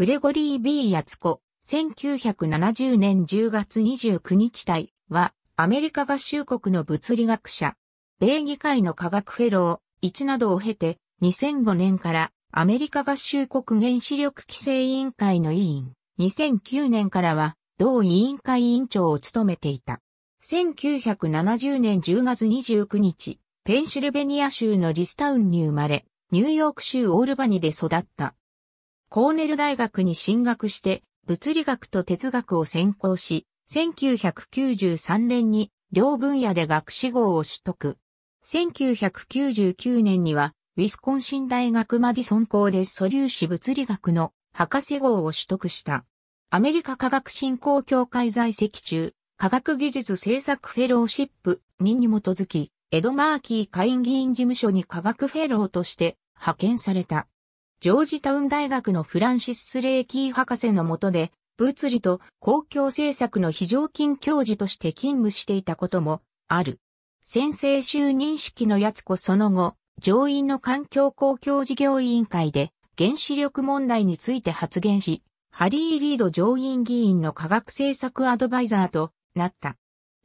グレゴリー・ B・ ヤツコ、1970年10月29日体は、アメリカ合衆国の物理学者、米議会の科学フェロー1などを経て、2005年からアメリカ合衆国原子力規制委員会の委員、2009年からは同委員会委員長を務めていた。1970年10月29日、ペンシルベニア州のリスタウンに生まれ、ニューヨーク州オールバニで育った。コーネル大学に進学して、物理学と哲学を専攻し、1993年に両分野で学士号を取得。1999年には、ウィスコンシン大学マディソン校で素粒子物理学の博士号を取得した。アメリカ科学振興協会在籍中、科学技術政策フェローシップ2に基づき、エド・マーキー下院議員事務所に科学フェローとして派遣された。ジョージタウン大学のフランシス・スレーキー博士の下で、物理と公共政策の非常勤教授として勤務していたこともある。先生就任式のやつこその後、上院の環境公共事業委員会で原子力問題について発言し、ハリー・リード上院議員の科学政策アドバイザーとなった。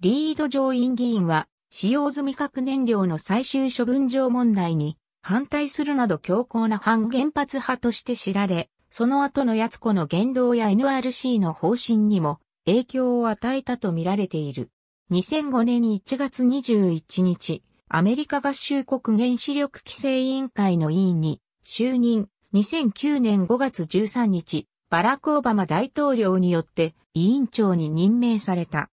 リード上院議員は使用済み核燃料の最終処分場問題に反対するなど強硬な反原発派として知られ、その後のやつ子の言動や NRC の方針にも影響を与えたとみられている。2005年1月21日、アメリカ合衆国原子力規制委員会の委員に就任。2009年5月13日、バラク・オバマ大統領によって委員長に任命された。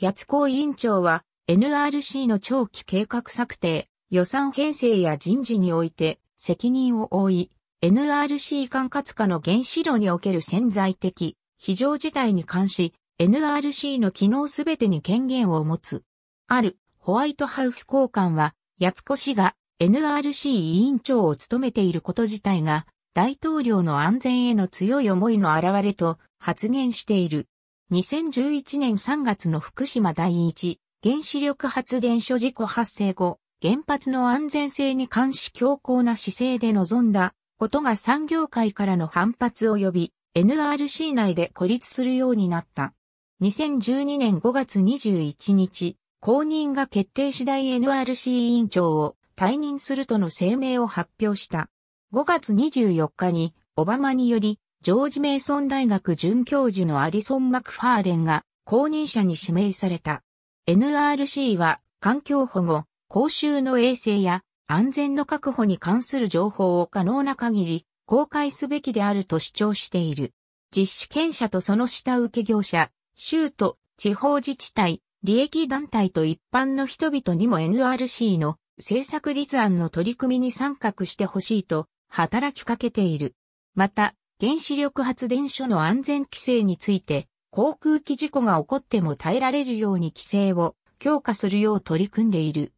八津子委員長は NRC の長期計画策定、予算編成や人事において責任を負い、NRC 管轄下の原子炉における潜在的、非常事態に関し、NRC の機能すべてに権限を持つ。ある、ホワイトハウス交換は、八つ氏が NRC 委員長を務めていること自体が、大統領の安全への強い思いの表れと発言している。2011年3月の福島第一原子力発電所事故発生後、原発の安全性に関し強硬な姿勢で臨んだことが産業界からの反発を呼び、NRC 内で孤立するようになった。2012年5月21日、公認が決定次第 NRC 委員長を退任するとの声明を発表した。5月24日に、オバマにより、ジョージ・メイソン大学准教授のアリソン・マクファーレンが公認者に指名された。NRC は環境保護、公衆の衛生や安全の確保に関する情報を可能な限り公開すべきであると主張している。実施権者とその下請け業者、州と地方自治体、利益団体と一般の人々にも NRC の政策立案の取り組みに参画してほしいと働きかけている。また、原子力発電所の安全規制について、航空機事故が起こっても耐えられるように規制を強化するよう取り組んでいる。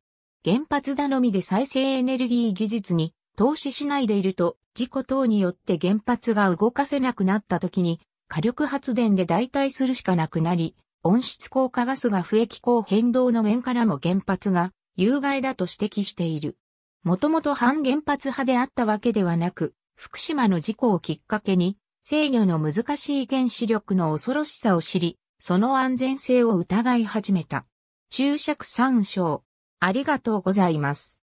原発頼みで再生エネルギー技術に投資しないでいると、事故等によって原発が動かせなくなった時に、火力発電で代替するしかなくなり、温室効果ガスが不液候変動の面からも原発が有害だと指摘している。もともと反原発派であったわけではなく、福島の事故をきっかけに、制御の難しい原子力の恐ろしさを知り、その安全性を疑い始めた。注釈参照。ありがとうございます。